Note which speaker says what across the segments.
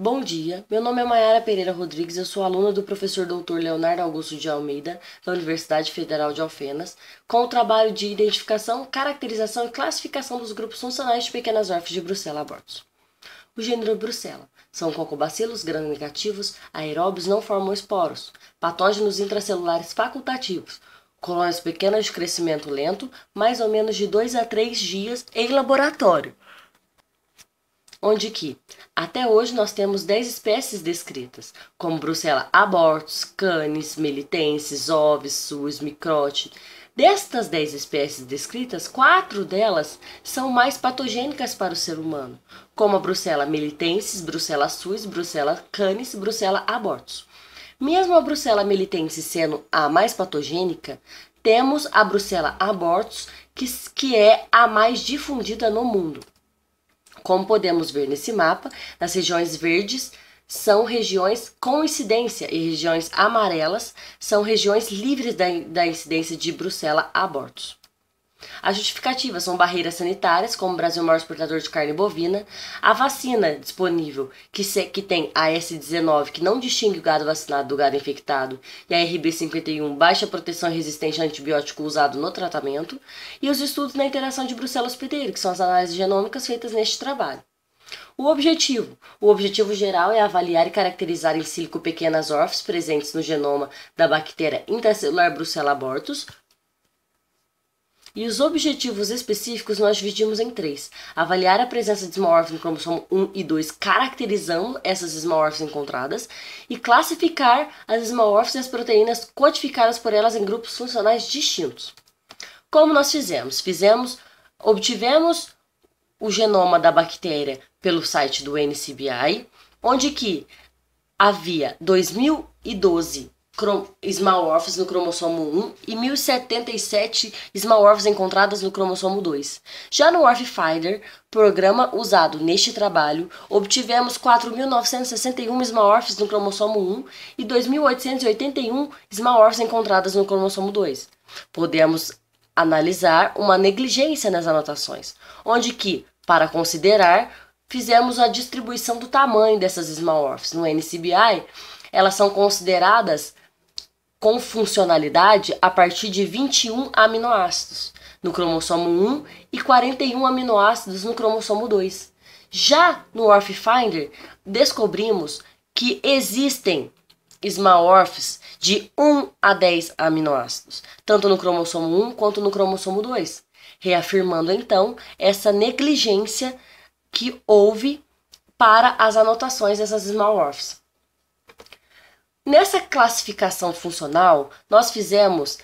Speaker 1: Bom dia, meu nome é Mayara Pereira Rodrigues, eu sou aluna do professor Dr. Leonardo Augusto de Almeida, da Universidade Federal de Alfenas, com o trabalho de identificação, caracterização e classificação dos grupos funcionais de pequenas órfãs de Bruxela abortos. O gênero Brucella são cocobacilos gram-negativos, aeróbios não formam esporos, patógenos intracelulares facultativos, colônias pequenas de crescimento lento, mais ou menos de 2 a 3 dias em laboratório onde que até hoje nós temos 10 espécies descritas, como brucela abortus, canis, melitenses, ovis, suis, microte. Destas 10 espécies descritas, quatro delas são mais patogênicas para o ser humano, como a brucela melitensis, brucela suis, brucela canis, brucela abortus. Mesmo a brucela melitensis sendo a mais patogênica, temos a brucela abortus, que, que é a mais difundida no mundo. Como podemos ver nesse mapa, nas regiões verdes são regiões com incidência e regiões amarelas são regiões livres da, da incidência de brucela abortos. As justificativas são barreiras sanitárias, como o Brasil é o maior exportador de carne bovina, a vacina disponível, que, se, que tem a S19, que não distingue o gado vacinado do gado infectado, e a RB51, baixa proteção e resistência a antibiótico usado no tratamento, e os estudos na interação de Bruxelas-Pideiro, que são as análises genômicas feitas neste trabalho. O objetivo. O objetivo geral é avaliar e caracterizar em sílico pequenas orfs presentes no genoma da bactéria intracelular Brucella abortus, e os objetivos específicos nós dividimos em três. Avaliar a presença de ismorfs no cromossomo 1 e 2, caracterizando essas ismorfs encontradas, e classificar as ismorfs e as proteínas codificadas por elas em grupos funcionais distintos. Como nós fizemos? Fizemos, obtivemos o genoma da bactéria pelo site do NCBI, onde que havia 2012 small orphans no cromossomo 1 e 1077 small orphans encontradas no cromossomo 2. Já no Orph Finder, programa usado neste trabalho, obtivemos 4.961 small orphans no cromossomo 1 e 2.881 small orphans encontradas no cromossomo 2. Podemos analisar uma negligência nas anotações, onde que, para considerar, fizemos a distribuição do tamanho dessas small orphans. No NCBI, elas são consideradas com funcionalidade a partir de 21 aminoácidos no cromossomo 1 e 41 aminoácidos no cromossomo 2. Já no Orf Finder, descobrimos que existem small orfs de 1 a 10 aminoácidos, tanto no cromossomo 1 quanto no cromossomo 2, reafirmando então essa negligência que houve para as anotações dessas small orphs. Nessa classificação funcional, nós fizemos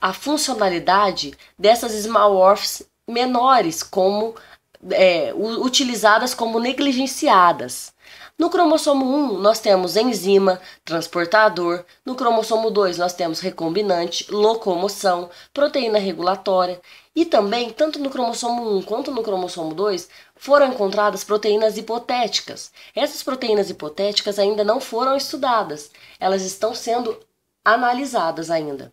Speaker 1: a funcionalidade dessas small wharfs menores como é, utilizadas como negligenciadas. No cromossomo 1, nós temos enzima, transportador. No cromossomo 2, nós temos recombinante, locomoção, proteína regulatória. E também, tanto no cromossomo 1 quanto no cromossomo 2, foram encontradas proteínas hipotéticas. Essas proteínas hipotéticas ainda não foram estudadas, elas estão sendo analisadas ainda.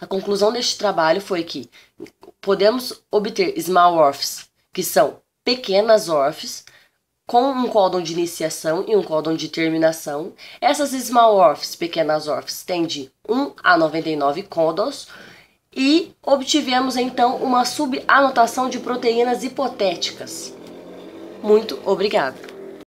Speaker 1: A conclusão deste trabalho foi que podemos obter small orphs, que são pequenas orphs, com um códon de iniciação e um códon de terminação. Essas small orfs, pequenas orfs, têm de 1 a 99 códons e obtivemos então uma subanotação de proteínas hipotéticas. Muito obrigada!